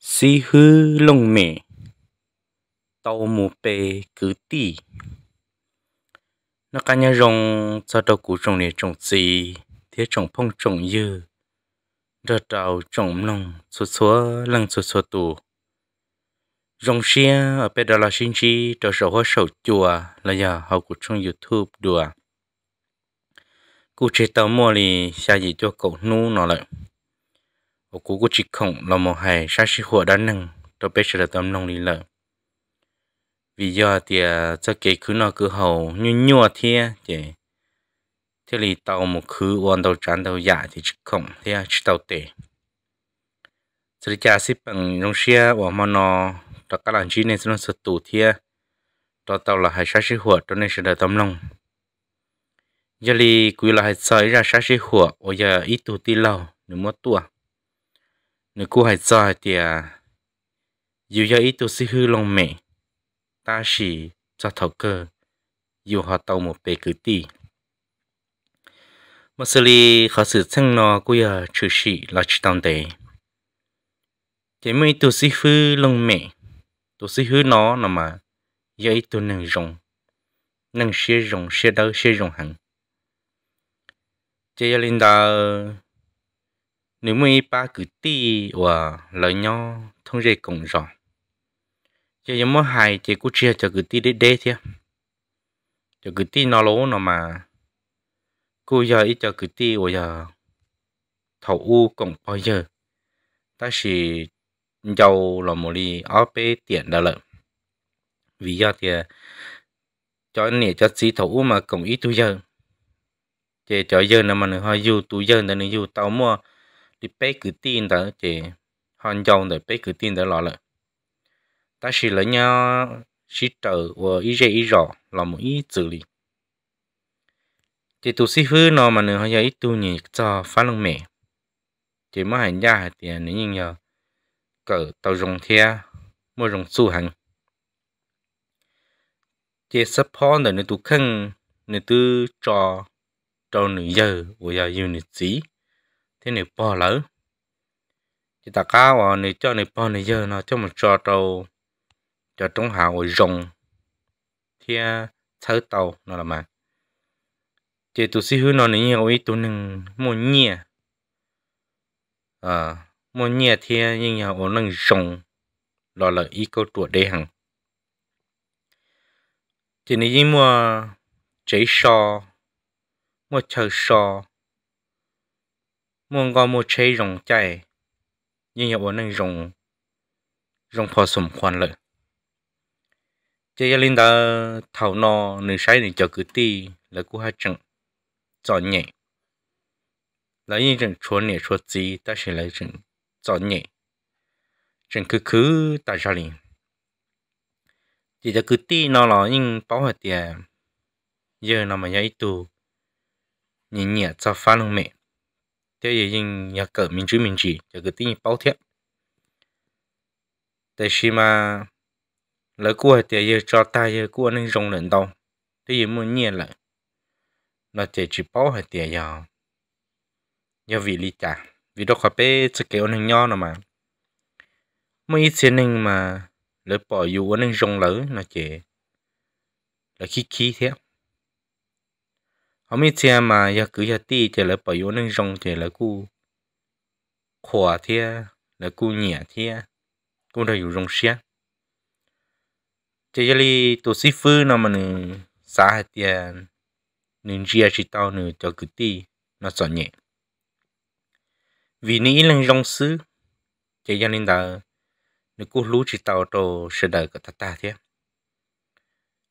Si hư lông mẹ Tàu mù bê cứ tì Nó cả nhà rong cho đầu cụ rong này trồng gì Thế trồng phong trồng dư Đờ trào trồng nông Số số lăng số số tù Rong xia ở bên đó là sinh chi Đó sổ hóa sổ chùa Là giờ họ cụ trong youtube đùa Cụ chế tàu mua thì Xa gì cho cậu nu nó lại ô cú của chị khổng là một hai sa sĩ hồ đá nâng tôi biết là tâm nông lý lợi vì do thì cho cái cứ nó cứ hầu như nhua thế thì thế thì tàu một khứ quan tàu chán tàu dạ thì chỉ không thế chỉ tàu tệ thế cha xếp bằng trong xe và mà nó đó các lần chi nên nó sẽ tụ thế đó tàu là hai sát sĩ hụt cho nên sẽ đợi tâm lòng giờ thì quý là hai sợi ra sát sĩ hụt bây giờ ít tụ tí lâu nếu mất tua nếu cô hãy cho thì à, dù do ý tôi sẽ hư lòng mẹ ta chỉ cho thầu cơ dù họ tàu một bề cứ tì mà xử lý khó xử chăng nó cô giờ trừ sĩ là chỉ tòng tệ thế mấy tôi sẽ hư lòng mẹ tôi sẽ hư nó nó mà giờ ý tôi nâng rồng nâng xe rồng xe đâu xe rồng hẳn chế linh đạo nếu mấy ba cứ ti và lời nhau thông dây cộng rõ chỉ giống mỗi hai chỉ cứ chia cho cứ ti đế đế thế cho cứ ti nó lố nó mà cứ giờ ít cho cứ ti và giờ thầu u cộng bao giờ ta chỉ giàu là một đi áo bê tiền đã lợi vì giờ thì cho anh nè cho sĩ u mà cộng ít tu giờ chỉ cho giờ là mà nó hơi dù tu giờ là nó dù tao mua đi bé cứ tin đó thì hòn dòng để bé cứ tin đó là là ta chỉ là nhau chỉ trở và ý dễ ý rõ là một ý xử lý thì tu sĩ hư nó mà nữa hay ấy tu nhỉ cho phá lông mẹ thì mới hành ra thì nếu như nhờ cỡ tàu rồng thia mua rồng su hàng thì sắp hòn để nữa khăn nữa tu trò trò giờ của giờ yêu nửa sĩ thế này bỏ lỡ chỉ ta cao à này cho này bỏ này giờ nó cho một cho tàu cho trong hào rồng thì thở tàu nó là mà chỉ tụ sĩ hứa nó này nhiều ý tụ nâng mua nhẹ à mua nhẹ thì nhưng nhà ổn nâng rồng lo là ý câu tuổi đây hằng chỉ này mua chế sò mua chờ sò mong có một chế rộng chạy nhưng hiệu năng rồng rồng phò sủng khoan lợi chế gia linh đã thảo nò nữ sai nữ chờ cứ ti là cú hai trận chọn nhẹ là như trận chúa nhẹ chúa gì ta sẽ là trận chọn nhẹ trận cứ cứ tại gia linh chỉ là cứ ti nó là nhưng bảo hệ tiền giờ nó mà nhảy tù nhìn nhẹ cho phá lông mẹ thế gì nhưng nhà cỡ mình chứ mình chỉ cho cái tin báo thiện thế khi mà lỡ cua thì giờ cho ta giờ cua nên rong lên đâu thế gì muốn nhiên lại nó chỉ chỉ bao hay tiền giờ giờ vì lý trả vì đó có biết sẽ kéo nên nho nào mà mấy ít tiền nên mà lỡ bỏ dù nên rong lỡ nó chỉ là khi khí thế không biết xe mà giờ cứ giờ ti thì là bảo yếu nên rong chỉ là cu khỏa thia là cu nhẹ thia cu đã dùng rong xe chỉ giờ đi tổ sư phu nó mà nửa xã hạt tiền nên chia chỉ tao nữa cho cứ đi nó sợ nhẹ vì ní lần rong xứ chỉ giờ nên đó nên cu lú chỉ tao đồ sẽ đợi cả ta ta thế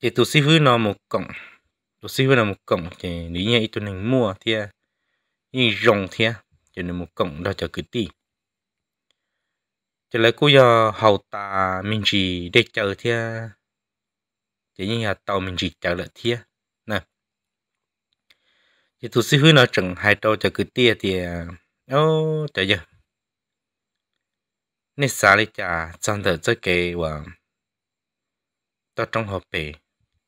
thì tụ sĩ hư nó một cổng tụ sĩ hư nó một cổng thì lý ít tụ nên mua thì như rồng thì cho nên một cổng đó cho cứ tì cho lấy cô giờ hậu ta mình chỉ để chờ thì chỉ như là tàu mình chỉ chờ lại thì nè thì tụ sĩ hư nó chẳng hai tàu cho cứ tì thì ô trời giờ nên xả lấy trả trong thời cái và 到中学背。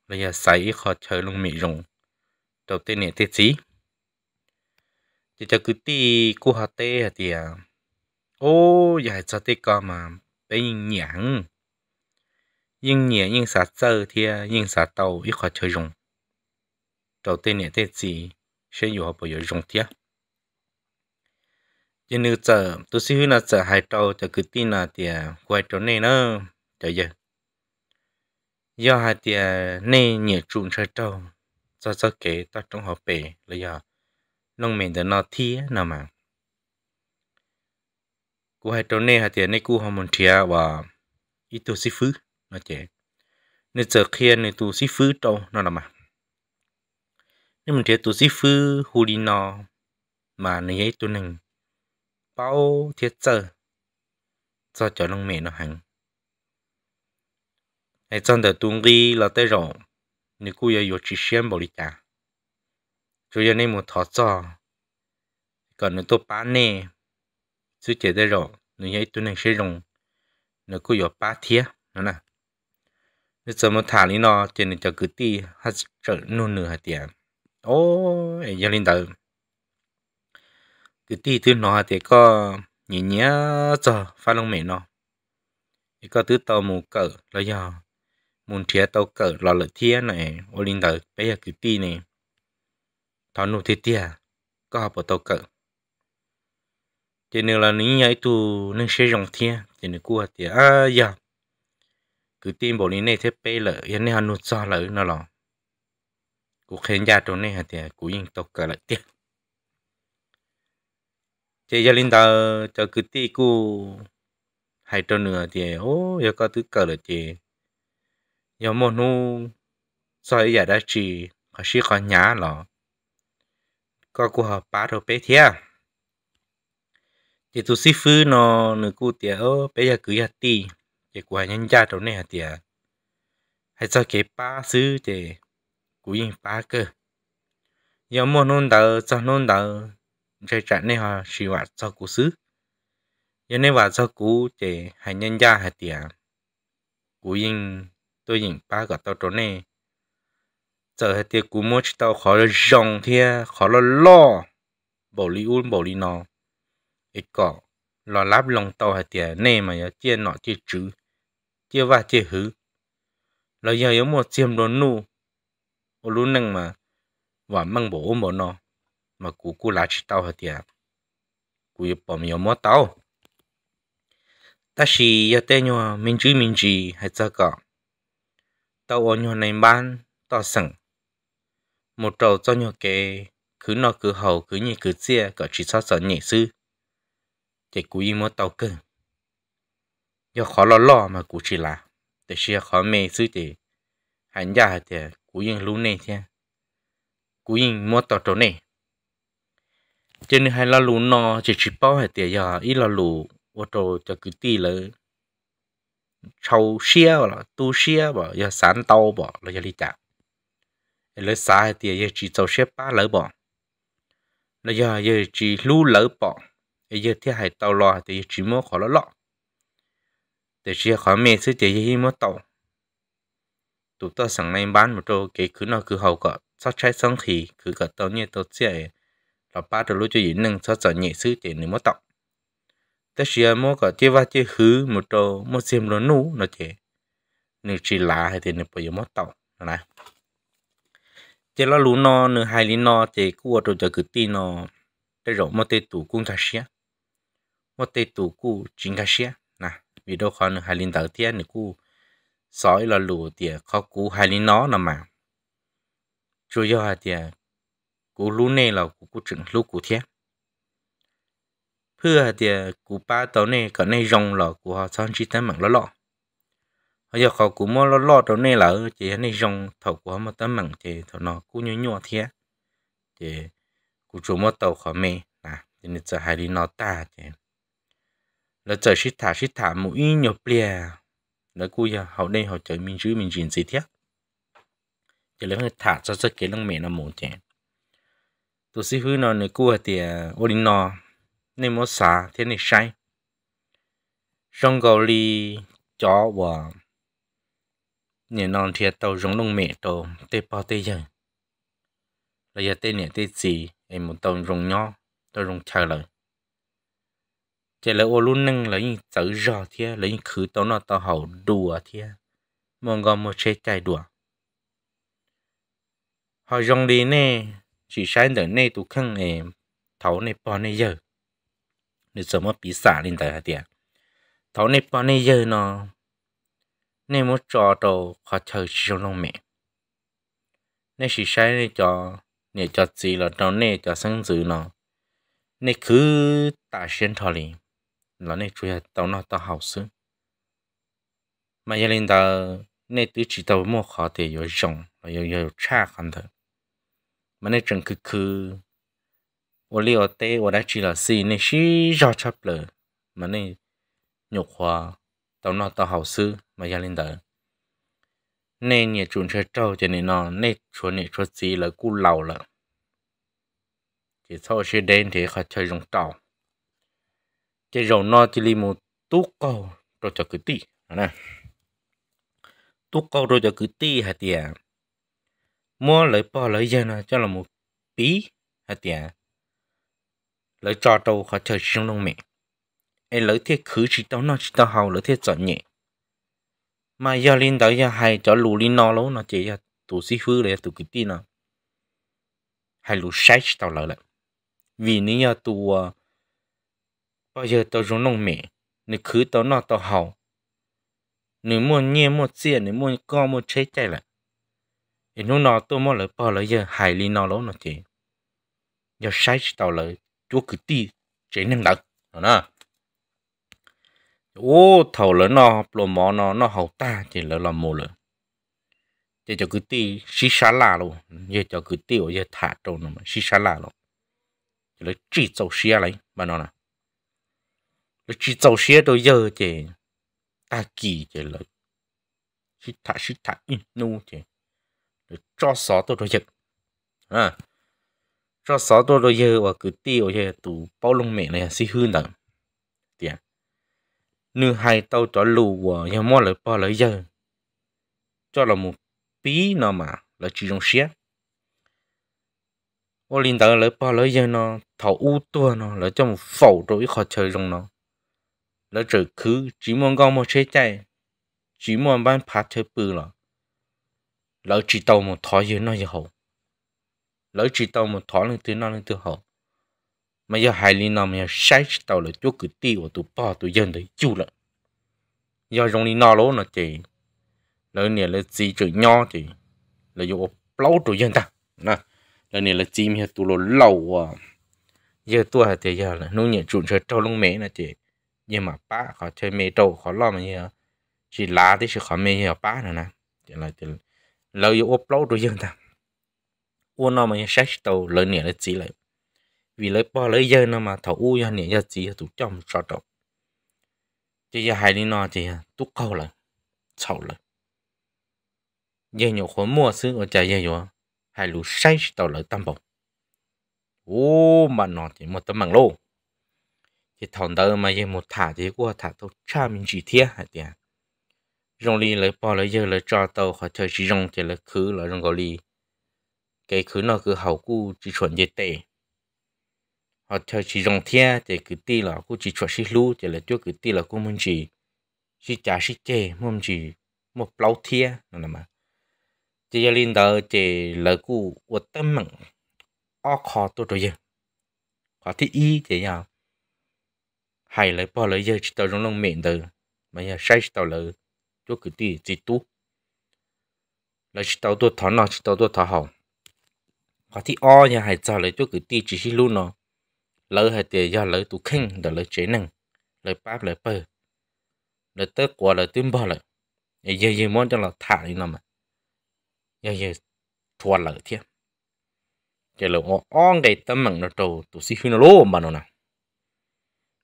là giờ sấy khó chờ lông mì rồng đầu tiên này tiết gì chỉ cho cứ ti cua hạt tê thì à ô giờ cho tê co mà bên nhãng nhưng nhẹ nhưng sạt sơ thì nhưng sạt tàu ít khó chơi rồng đầu tiên này tiết gì sẽ dù họ bây giờ rồng thiệt chỉ nếu chờ tôi xin là chờ hai trâu chờ cứ tin là thì quay trốn này nó chờ giờ giờ hai tia nê nhẹ trụng chơi trâu cho cho kế ta trong họ bể là giờ nông mình để nó thi nào mà cú hai trâu nê hai tia nê cú học môn thi và ít tu sĩ phứ nó chế nên giờ kia nên tu sĩ phứ trâu nó nào mà nên mình thia tu sĩ phứ hù đi nó mà nên ấy tu nình bao thiết giờ cho cho nông mẹ nó hành ai chân đã tung đi là tới rồi nếu cô à? giờ chỉ xem bảo đi cả chú giờ nên một thọ cho còn nó tôi bán nè chú chế tới rồi nếu như tôi này sẽ dùng nếu cô giờ ba thiệt nó nè nếu chỉ một thằng đi nó thì nên cho cứ đi hết trở nôn nửa hạt tiền ô ai giờ lên đầu cứ đi thứ nó thì có nhìn nhớ cho pha lông mẹ nó có thứ tàu mù cỡ là do muốn thiệt tao cỡ lò lợi thiệt này ô linh đời bây giờ cứ ti này thọ nụ thiệt thiệt có học ở tao cỡ chỉ nếu là những ấy tu nên sẽ dòng thiệt chỉ nếu cua thiệt à giờ dạ. cứ tin bộ này thế bây lợi yên này hắn nụ cho lợi nó lò cú khen gia trong này thì cú yên tao cỡ lại thiệt chỉ giờ linh đời cho cứ ti cú hai trâu nữa thì ô giờ có thứ cỡ lợi thiệt 有么努所以也得去还是看伢了，个顾好巴头白天，这都是夫呢，你顾点哦，白也 cứ 一地，这顾人家头那点，还在给巴死的，顾人巴个，要么弄到再弄到，这站那哈是话照顾死，要那话照顾这还人家还点，顾人。tôi nhìn ba cả tao trốn này giờ hết tiệc cú mua chỉ tao khó là rong thia khó là lo bảo lý uôn, bảo lý nó ít cỏ lo lắp lòng tao hết tiệc này mà nhớ chia nọ chia chữ chia và chia hứ là giờ yếu một xiêm đồ nu ô lú nâng mà và mang bộ ôm bộ nó mà cú cú lá chỉ tao hết tiệc cú yếu bỏ miếu mua tao ta chỉ yếu tên nhau mình chỉ mình chỉ hết giờ cả tàu ở nhỏ này ban to sẵn một trầu cho nhỏ kề cứ nó cứ hầu cứ nhị cứ chia cả chỉ sao sợ nhị sư thì cú im mất tàu cơ do khó lo lo mà cú chỉ là để chia khó mê sư thì hành giả thì cú yên lú này thế cú yên mất tàu chỗ này trên nên hai lo lú nó chỉ chỉ bao hết tiền giờ ít lo lú ô tô cho cứ tì lớn châu xia hoặc là tu xia bỏ giờ sán tàu bỏ là giờ đi chạm lấy xa thì giờ chỉ trâu xia ba lỡ bỏ là giờ giờ chỉ lu lỡ bỏ giờ thì hai tàu lo thì chỉ mua khó lỡ lọ thì chỉ khó mẹ sẽ chỉ giờ mua tàu tụi tôi sáng nay bán một trâu cái cứ nó cứ hậu cọ sao trái xong thì cứ cọ tàu như tàu xe là ba trâu lúc cho dính nâng sao sợ nhẹ sư tiền nếu mua tàu ta xia mô cả chế va chế hứ một trâu một xem nó nú nó chế nếu chỉ lá hay thì nếu bây giờ mất tàu này chế lo lú no nửa hai lý no chế cua trâu cho cứ ti no để rồi một tê tủ cung ta xia một tê tủ cu chính ta xia nè vì đâu khó nửa hai lý đầu tiên nửa cua sói là lù tiề khó cú hai lý nó nè mà chủ yếu là tiề cú lú nè là cú cú chừng lú cú thiết พื่อเดี๋ยวกูป้าตัวนี้ก็ในรงหรอกูหาซ่อนชิตมังละหรอเขาอยากเขากูมัวละหรอตัวนี้เหรอเดี๋ยวในรงเท่ากูมาตั้งมังเดี๋ยวเท่าน้อกูยัวยัวเทียเดี๋ยวกูจูมัวเต่าเขาเมนะเดี๋ยวจะหายดีนอตาเดี๋ยวแล้วเจอชิตาชิตาหมูอีหยบเปลี่ยแล้วกูอยากเขาได้เขาเจอมีชื่อมีจีนสิเทียเดี๋ยวเรื่องถาจะจะเกลังเมนอหมูเดี๋ยวตัวซีฮื้อนอนในกูเดี๋ยวโอลินนอ nên mua xả thế này sai trong gầu li chó và nền non thiệt tàu giống đông mẹ tàu tê bao tê giờ là giờ tê nè tê gì em một tàu rồng nhỏ tàu rồng chờ lời chỉ là ô luôn nâng lấy tự do thế lấy khử tao nó tao hậu đùa thế mong gọi một chế chạy đùa họ rong đi nè chỉ sai đỡ nè tụ khăn em thấu nè bỏ nè giờ nên sớm mất bí xả lên tại hạt tiền bao nay giờ nó nên muốn cho đồ khó chờ trong lòng mẹ nên chỉ sai nên cho nên cho gì là nó nên cho sáng giữ nó nên cứ tạ xuyên thọ liền là nên chui hạt tàu nó tao học xứ mà gia đình ta nên chỉ tàu mua khó thì có rộng và có có cha khăn thở mà nên chẳng 我里奥带我来去了是那是绕差了，嘛那肉花到那到好吃嘛家领导，那你准确照着你呢，那说你说自己了够老了，只操些点点还才用照，这肉那这里么都高都叫个地，那都高都叫个地还点，摸来包来样呢，叫了么比还点。lỡ cho trâu khó chờ trong lòng mẹ ai lỡ thiết khứ chỉ tao nó chỉ tao hầu lỡ thiết chọn nhẹ mà giờ lên tới giờ hay cho lù lên nó lâu nó chỉ giờ tụ sĩ hư để tụ cái tin nó à. hay lù sai chỉ tao lỡ lại vì nếu giờ tổ bao giờ tao trong lòng mẹ nếu khứ tao nó tao hầu nếu muốn nhẹ muốn xiên nếu muốn co muốn chế chạy lại thì nó nó tôi muốn lỡ bao lỡ giờ hay lên nó lâu nó chỉ giờ sai chỉ tao lỡ chúa cứ ti chế nên đó nè ô thầu lớn nó lò mò nó nó hậu ta chỉ lỡ làm mồ lỡ chỉ cho cứ ti xí xá là luôn chỉ cho cứ ti ở thả trâu nó mà xí xá là luôn chỉ lấy chỉ dầu xía lấy mà nó nè lấy chỉ dầu xía đôi giờ chỉ ta kỳ chỉ lấy xí thả xí thả in nu chỉ cho xó tôi đôi giờ à cho sáu tôi rồi giờ và cứ tiêu giờ tụ bao lông mẹ này xí hư đằng tiền nữ hai tàu cho lù và nhà mua lại bao lấy giờ cho là một bí nó mà là chỉ trong xe ô linh tàu lấy bao lấy giờ nó thầu u tua nó là cho một phẩu rồi khó chơi trong nó là trở khứ chỉ muốn con một chế chạy chỉ muốn bán phá chơi bự là lỡ chỉ tàu một thói dưới nó giờ hậu lỡ chỉ tao một thỏ lên từ non lên từ hậu mà giờ hai lý nào mà sai tao là chỗ cứ tiêu của tụi bò tụi dân đấy chu lận giờ trong linh nào lố nó chị lỡ nè là gì chữ nho chị là dụ lâu tụi dân ta nè lỡ nè là gì mà tụi lỗ lâu à giờ tụi là thì giờ là nuôi nhện chuột chơi trâu lông mẹ nè chị nhưng mà ba họ chơi mẹ trâu họ lo mà như chỉ lá thì sẽ khó mẹ hiểu ba nữa nè chỉ là chỉ lâu dụ ốp lâu tụi dân ta ô nó mà sách tàu lấy nè lấy chỉ lại vì lấy bao lợi dây nó mà thầu u ra nè ra chỉ tụ trong sao tàu chỉ ra hai đi nó thì tụ câu lại sầu lại dây nhiều khó mua xứ ở trái dây nhiều hai lũ sách tàu lấy tam bọc u mà nó thì một tấm bằng lô thì thằng đó mà dây một thả thì qua thả tàu cha mình chỉ thiệt hả tiền rong li lấy bao lấy dây lấy cho tàu khỏi thời chỉ rong thì lấy khứ lấy rong gọi li cái cứ nó cứ hậu cú chỉ chuẩn dễ tệ họ theo chỉ dòng thia thì cứ ti là cú chỉ chuẩn xí lu thì là trước cứ ti là cú muốn chỉ xí trả xí chê muốn chỉ một lâu thia nó là mà chỉ gia linh đó thì là cú uất tâm mặn o khó tôi rồi giờ khó thì y thì nhau hay lấy bỏ lấy giờ chỉ tao trong lòng miệng từ mà giờ sai tao lỡ trước cứ ti chỉ tu lấy chỉ tao tôi thọ nó chỉ tao tôi thọ hỏng có thì o nhà hay cho lấy chỗ cứ ti chỉ xí luôn nó lỡ hay tiền do lỡ tụ khinh để lỡ chế năng lỡ bắp lỡ bơ lỡ tớ quả lỡ tuyên bò lỡ giờ giờ muốn cho là thả đi nó mà giờ giờ thua lỡ thiệt giờ lỡ o on cái tâm mạng nó trâu tụ xí khi nó lố mà nó nè,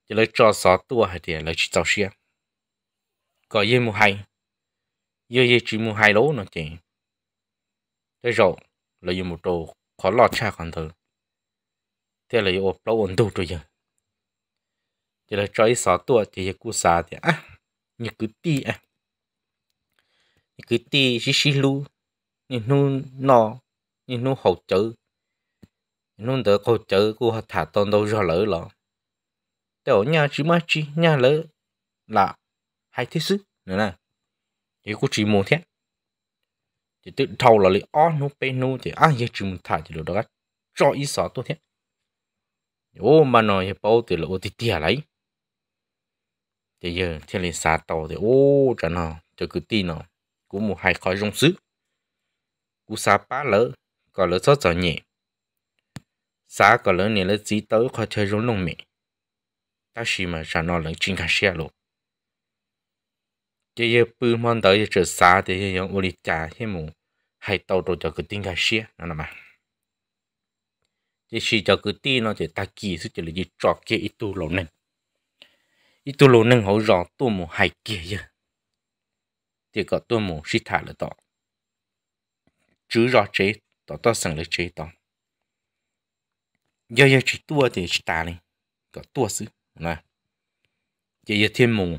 giờ lỡ cho sáu tua hay tiền lỡ chỉ tao xia có gì mua hay giờ giờ chỉ mua hai lố nó chỉ thế rồi là dùng một đồ khó lọt cha còn thử thế là yêu lâu ổn đủ rồi giờ chỉ là cho ít sáu tuổi thì cú xa thì à như cứ ti à như cứ ti xí xí lu như nu nọ như nu hậu chữ nu đỡ hậu chữ cú thả tôn đâu ra lỡ lọ đều nhà chỉ mà chỉ nhà lỡ là hai thứ sư nữa nè chỉ cú chỉ một thế chỉ tự thâu là lì ó nô bê nô chỉ á giờ chúng thả chỉ được đó cho ít sợ tôi thế ô mà nói hiệp bao thì là ô thì tia lấy thì giờ thì lì xả tàu thì ô chả nào cho cứ tin nào cũng một hai khói rong sứ cú xả ba lỡ còn lỡ sót giờ nhẹ xả còn lỡ này lỡ chỉ tới khỏi chơi rong lông mẹ ta xì mà chả nào lỡ chinh khả xe luôn cái yêu bự mòn tới chờ xa thì yêu uli trả hết mù hay tàu đồ cho cái tiếng cái xe nó mà chỉ chỉ cho cái tiếng nó chỉ ta kỳ sự chỉ là gì trọ kia ít tu lâu nên ít tu lâu nên hậu rõ tu mù hay kia chứ thì có tu mù sĩ thả là tỏ chứ rõ chế tỏ tỏ sẵn lấy chế tỏ giờ giờ chỉ thì chỉ ta này có tua sự giờ giờ thêm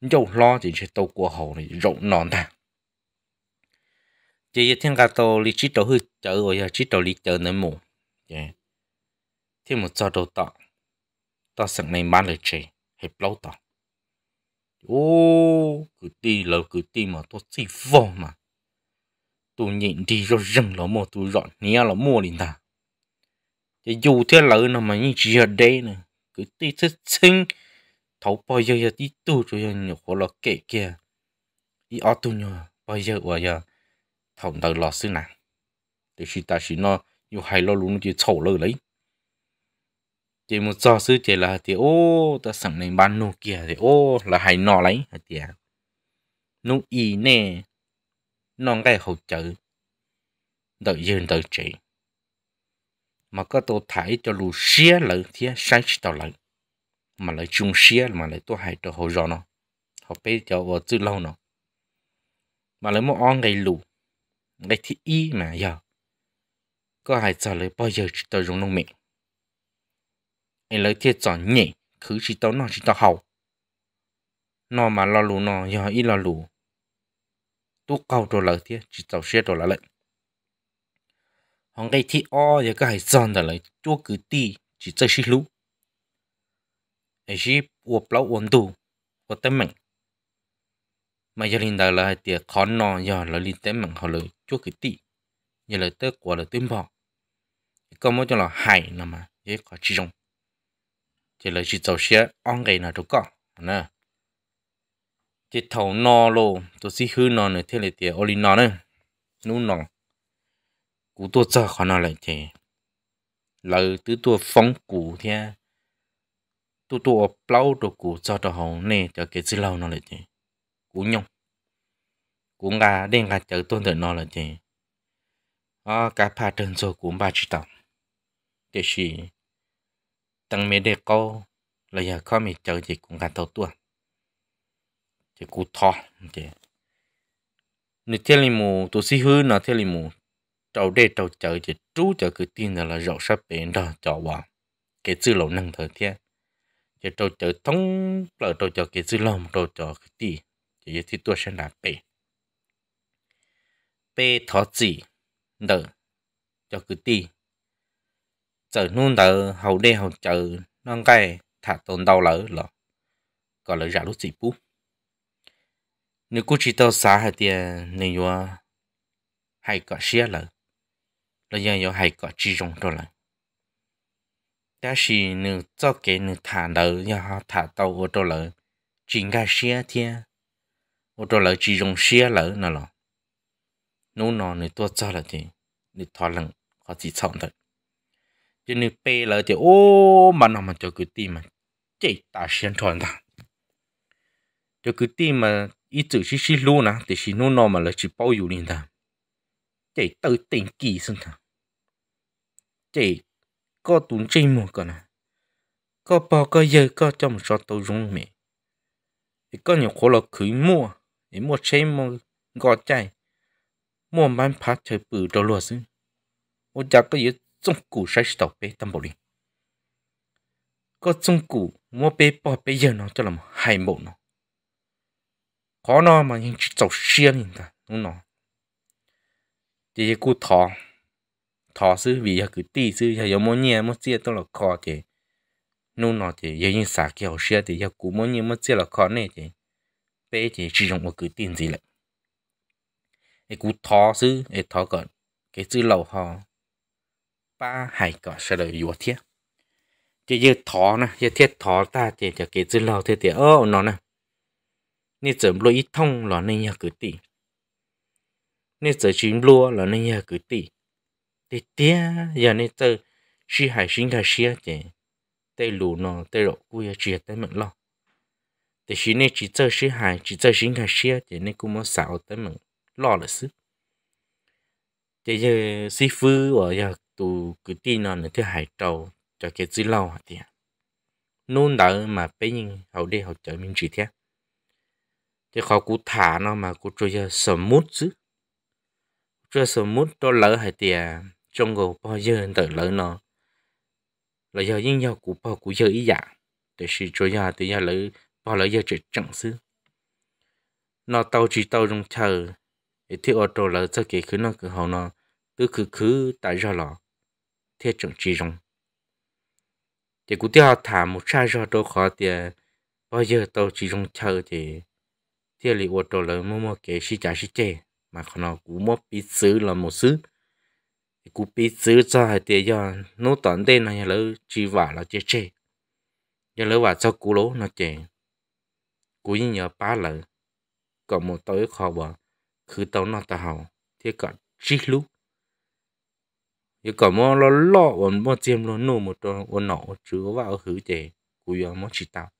dầu lo thì sẽ tàu của hậu này rộng nón ta chỉ thiên cả tàu lý chỉ tàu hư chở rồi chỉ tàu lý chở nữa mù thêm một giờ đầu tọ tọ sẵn này bán lời chế hẹp lâu tọ ô cứ đi lâu cứ đi mà tôi chỉ vô mà tôi nhịn đi rồi rừng nó mua tôi dọn nia nó mua liền ta chỉ dù thế lợi nào mà như chỉ ở đây nè cứ đi thích sinh thấu bao giờ giờ đi tu rồi nhổ khổ lo kể kia đi ở tu nhổ bao giờ ở giờ thấu đầu lo xứ nào để khi ta chỉ nó yêu hay lo luôn chỉ xấu lo lấy chỉ một do sư chỉ là thì ô ta sẵn này bán nô kia thì ô là hay nọ lấy hả tiệt nô y nè non cái hậu chữ đợi dừng đợi chị mà có tôi thấy cho lù xía lợn thì sai tao lợn mà lại chung xia mà lại tôi hay cho hồi rồi nó họ bé cho vào từ lâu nó mà lại mua on ngày lù ngày thứ y mà giờ có hay trả lời bao giờ chỉ tôi rung nông miệng em lấy thiệt chọn nhỉ cứ chỉ tao nó chỉ tao hậu nó mà lo lù nó giờ y lo lù tu cầu rồi lời thiệt chỉ tao xia rồi lại hong cái thứ o giờ cái hay chọn rồi lại chỗ cứ ti chỉ chơi xí lú chỉ uổng lâu uổng đủ của tên mình mà giờ linh đời là tiệc khó nò giờ là đi tên mình họ lời chúa cái tị giờ là tới của là tuyên bỏ có mỗi cho là hại nè mà dễ có chỉ dùng chỉ là chỉ tàu xe ăn gầy nào đâu có nè chỉ thầu nò lô tôi xí hư nò này thế là tiệc oli nò nữa nú nò cú tôi sợ khó nò lại thế lời tứ tôi phóng cú thế tu tu ở plau đồ cụ cho đồ hồng nè cho cái gì lâu nó lại chứ cú nhung, cú ngà đen ngà chợ tôn thở nó lại chứ à cả pha trần rồi cú ba chỉ tao thế thì tăng mấy đề câu là giờ có mình chở gì cũng cả tàu tua thì cú thọ chứ nếu thế này mù tu sĩ hư nó thế này mù trâu đề trâu chở thì trú chở cứ tin là rậu sắp bền đó cho vào cái chữ lâu năng thời thiên chỉ trâu chở thông là trâu chở cái dư lòng trâu chở cái tì giờ thì tôi sẽ là bê bê thọ gì nợ cho cái tì chở nôn đỡ hầu đê hầu chở nâng cái thả tồn đau lỡ lỡ gọi là giả lúc gì bú nếu cô chỉ tao xá hay tiền nên yo hay có xe lỡ lỡ giờ yo hay có chi rong đó lại ta chỉ nữ cho cái nữ thả lỡ nhà họ thả tàu ô tô lỡ chỉ cái xe thia ô tô lỡ chỉ dùng xe lỡ nè lọ nô nọ nữ tua cho là thì nữ thọ lần có gì xong thật chứ nữ bê lỡ thì ô mà nó mà cho cứ tìm mà chỉ ta xem thoáng ta cho cứ tìm mà ít chỉ chỉ luôn nè thì chỉ nô nọ mà là chỉ bao nhiêu liền ta chỉ tự tình kỳ xong ta chỉ có tụng chi mua cả nè có bao có dơ có cho một số tàu rung mẹ thì có nhiều khổ là khử mua thì mua chế mua gò chạy mua bán phá chơi bự đồ lùa xứ ô chả có yếu trung củ sai tàu bê tâm bộ đi có trung củ mua bê bỏ bê giờ nó cho làm hai bộ nó có nó mà nhưng chỉ tàu xiên ta đúng nó chỉ cụ thọ thọ sư vì cứ tí sư giờ mỗi nhẹ mỗi chia tôi là khó chị nô nọ chị giờ như xả kiểu xe thì giờ cú mỗi nhẹ mỗi chia là khó này chị bé chị chỉ dùng một cứ tin gì lại cái cú thọ sư cái thọ còn cái sư lầu họ ba hải cỏ sẽ đời yếu thiết chị giờ thọ nè giờ thiết thọ ta chị giờ cái sư lầu thế thì ô nó nè nên lô lối thông là nên nhà cứ tỷ nên giờ lô lúa là nên nhà cứ tỷ tê tía giờ này tớ xí hải sinh cái xe thế tê lù nó tê cũng cua chia tê mận lo tê xí này chỉ tớ xí hải chỉ tớ sinh cái xe thế này cũng muốn sao tê mận lo là sức thế giờ sư phụ ở giờ tụ cái tin nó nữa thứ hải tàu, cho cái gì lâu thì nôn đỡ mà bây giờ học đi học trở mình chỉ thế thì khó cũng thả nó mà cú chơi sớm mút chứ chơi sớm mút cho lỡ hải tiền trong ngô bao giờ tới lỡ nó là giờ những nhau của bao của giờ ý dạ để sự cho nhà từ nhà lỡ bao lỡ giờ chỉ chẳng xứ nó tàu chỉ tàu trong chờ để thiết ô tô lỡ cho kể cứ nó cứ hầu nó cứ cứ cứ tại do lọ thiết chẳng chỉ rong thì cũng tiêu thả một sai do đâu khó thì bao giờ tàu chỉ trong chờ thì thiết lý ô tô lỡ mua mua kể sĩ trả sĩ chê mà nó cũng mua bị xứ là một xứ cú bị giữ cho hai tiền do nô tận tên này lỡ chỉ vả là chết chết giờ lỡ vả cho cú lố nó chè cú như nhờ ba lỡ còn một tối khó bỏ cứ tàu nó ta hào thì cả chỉ lúc giờ còn mua lo lo còn mua chim lo nô một tròn còn nọ chứa vào hử chè cú giờ mua chỉ tao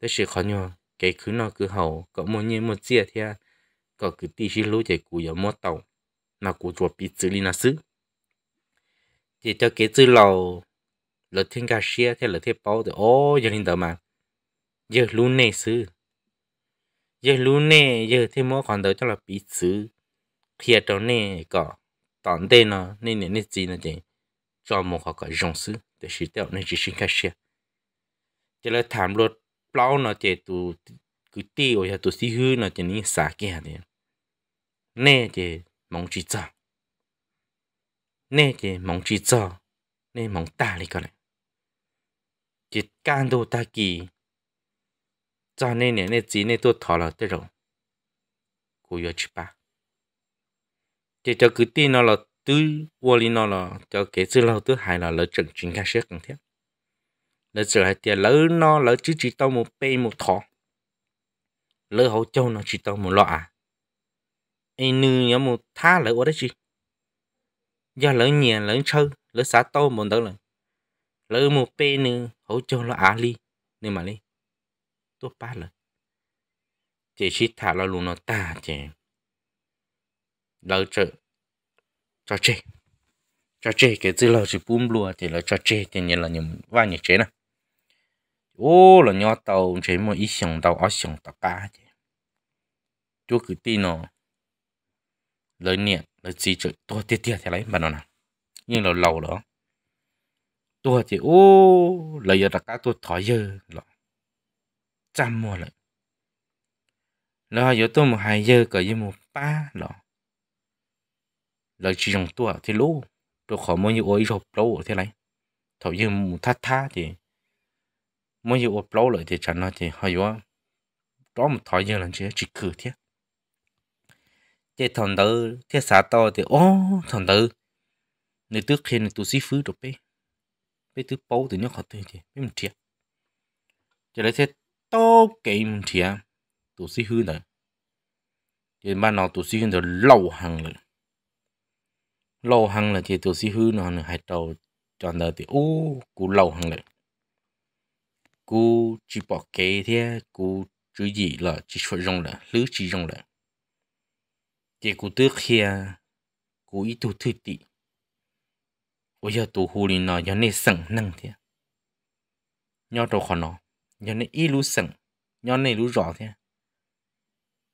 thế sẽ khó nhau cái cứ nó cứ hầu còn mua như một chia thì, còn cứ tí chỉ lúc chè cú giờ mua tàu nó cú chuột bị xử lý nó xứ thì cho cái dư lầu lợt thiên gà xia thế lợt thiên bao thì ô giờ linh tại mà giờ luôn nè sư, giờ luôn nè, giờ thêm mỗi còn tới cho là bị xứ khi chỗ nè có tận đây nó nên nên nên gì nó chứ cho một họ có dòng xứ để sử dụng nên chỉ sinh gà xia cho là thảm luật bao nó chỉ tu, cứ tiêu rồi tu xí hư nó chỉ nên xả kia thì nè chỉ mong chỉ chào nè chỉ mong chỉ cho nè mong ta đi cái này chỉ can đồ ta kỳ cho nên nè nè chỉ nè tôi thọ là tới rồi cô yêu chị ba chỉ cho cứ tin nó là tư vô lý nó là cho cái sự lâu tư hại là lỡ trận chính ca sẽ cần thiết lỡ sự hại tiền lỡ nó lỡ chứ chỉ tao một pe một thọ lỡ hậu châu nó chỉ tao một lọ à ai nương nhớ một tha lỡ ở đấy chị do lỡ nhà lỡ sơ lỡ xã tô một tớ là lỡ một pê nữa hỗ trợ lỡ á ly nên mà ly tốt ba lỡ chỉ chỉ thả lỡ luôn nó ta chứ. lỡ trợ cho chê cho chê cái gì lỡ chỉ bùm lùa chỉ lỡ cho chê thì nhìn là nhìn vài nhị chế nè ô là nhỏ tàu chế mà ít sòng tàu ở sòng tàu ba chứ chú cứ tin nó lớn nhẹ nó chỉ chơi tua tiệt tiệt thế này mà nó nè nhưng là lâu đó tua thì ô lấy ra đặc cá tua thỏi giờ lọ trăm mua lại lo giờ tôi một hai giờ cỡ như một ba lọ lời chỉ dùng tua thì lú tôi khó mua như ôi rồi lâu thế này thỏi giờ một thắt tha thì mua như ôi lâu lại thì chẳng nói thì hơi quá đó một thỏi giờ là chỉ chỉ cười thế thế thằng tử thế xã to thì ô thằng tử nơi tước khen tụi xí phứ rồi bé bé tứ bố tụi nhớ họ tụi thì bé mình thiệt cho lấy thế to cái mình thiệt tụi xí hư này thì ban nào tụi xí hư rồi lâu hàng rồi lâu hàng là thì tụi xí hư nó là hai đầu chọn đời thì ô cú lâu hàng rồi cú chỉ bỏ cái thế cú chỉ gì là chỉ xuất rong là lứa chỉ rong là chỉ cụ tước kia cụ ý tu thư tị ôi giờ tù hồ lì nó giờ nên sẵn năng thế nhau đâu khó nó giờ nên ít lú sẵn nhau này lú rõ thế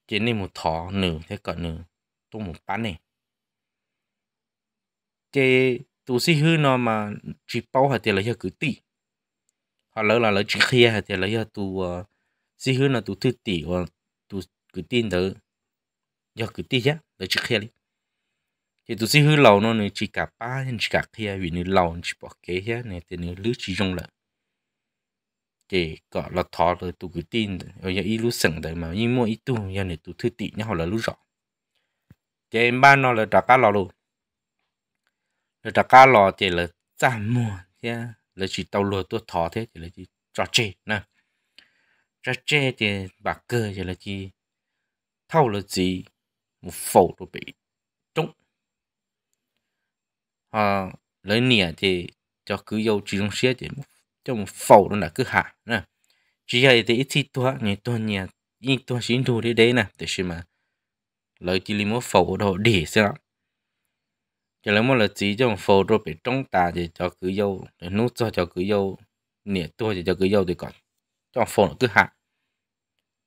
chỉ này một thỏ nửa thế cỡ nửa tôi một bán này chỉ tù si hư nó mà chỉ bao hạt tiền là giờ cứ tị họ lỡ là lỡ chỉ kia hạt tiền là giờ tù ờ, si hư nó tù thư tị hoặc tù cứ tin tới giờ cứ tiếc chứ để chỉ khía đi thì tôi xin hư lâu nó nữa chỉ cả ba nên chỉ cả khía vì nữa lâu chỉ bỏ kế hết nên thì nữa lứa chỉ dùng lại thì có là thọ rồi tôi cứ tin rồi giờ ít lúc sừng đấy mà nhưng mỗi ít tụi giờ này tôi thứ tị nhau là lúc rõ thì em ba nó là đặt cá lò luôn rồi trả cá lò thì là giảm mua thế là chỉ tàu lừa tôi thọ thế thì là chỉ trò chơi nè trò chơi thì bà cơ thì là chỉ thâu là gì một phẩu rồi bị trúng à, lấy nỉa thì cho cứ yêu chỉ trong xe thì cho một phẩu đó là cứ hạ nè chỉ hay thì ít thì tua nhỉ tua nhỉ ít tua xin thu đi đấy nè thì xem mà lấy chỉ lấy một phẩu đó để xem cho lấy một là chỉ cho một phẩu rồi bị trúng ta thì cho cứ yêu để nút cho cho cứ yêu nỉa tua thì cho cứ yêu thì còn cho phẩu cứ hạ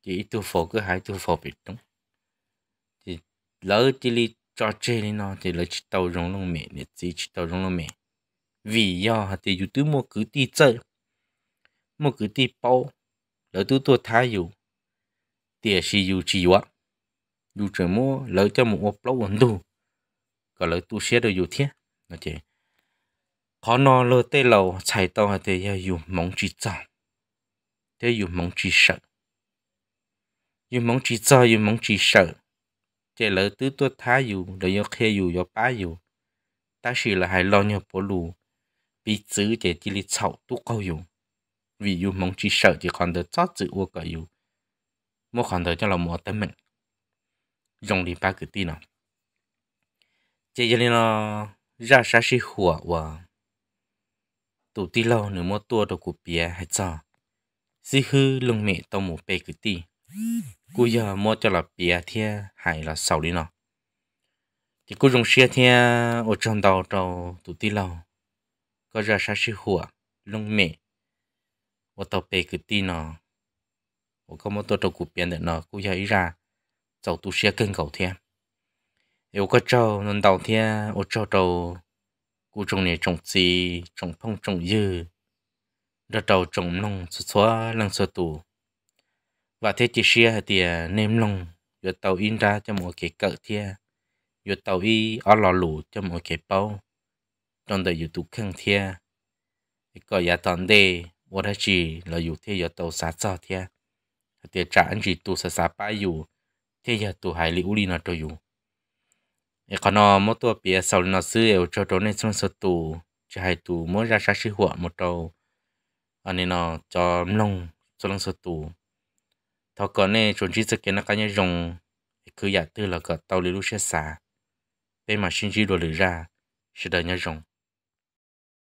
chỉ tua phẩu cứ hai tua phẩu bị trúng lỡ chỉ li cho chê lên nó thì lỡ chỉ tàu rong lông mẹ để chỉ chỉ tàu rong lông mẹ vì do hạt thì dù tứ mua cứ ti chơi mua cứ ti bao lỡ tứ tua thá dù tiền si dù chỉ quá dù trời mua lỡ cho một ô lâu ổn đủ còn lỡ tu sẽ được dù thế nó chỉ khó nó lỡ tê lầu chạy tàu hạt thì dù mong chỉ chọn thế dù mong chỉ sợ dù mong chỉ cho dù mong chỉ sợ chế lỡ tứ tuốt thá dù để yo khe dù yo bá dù ta chỉ là hai lo nhau bố lù vì chữ chế chỉ lì chậu tu câu dù vì dù mong chỉ sợ chỉ còn được chót chữ ua cả dù mỗi còn được cho là mùa tâm mình dùng đi ba cứ tin nào chế cho nên là ra sa si hùa và tụ ti lâu nữa mua tua đồ của bia hay cho si hư lông mẹ tông một bề cứ ti cú giờ mua cho là bia thia hay là sầu đi nọ, thì cú dùng xe thia ở trong đầu trâu tụ tí lâu có ra sa sư hùa lông mẹ ở tàu bè cứ tí nọ, ở có một tàu trâu cụ biển nọ, cú giờ ý ra tàu tụ xe kênh cầu thia nếu có trâu nên đầu thia ở trâu trâu cú trồng nè trồng gì trồng phong trồng dư ra trâu trồng nông xóa lăng xuất tù và thế chỉ xia thì à, nêm lòng vừa tàu in ra cho một cái cỡ thia vừa tàu y ở lò lù cho một cái bao trong đời tụ khăn thia thì có giá toàn đề vô đó chỉ là dù thế vừa tàu sát sao thia thì trả anh chỉ tụ sát sát ba dù thế giờ tụ hải lý uli nó cho dù thì còn nó mỗi tụ bia sau nó xưa đều cho trốn nên xong sốt tụ cho hải tụ mỗi ra sát sư hộ một tàu anh nó cho nông cho lông sốt tụ thọ còn này chuẩn chỉ sức cái nó cá nhân dùng cứ giả tư là cỡ tàu lưu lúc xe xả bên mà sinh chỉ đồ lửa ra sẽ đợi nhau dùng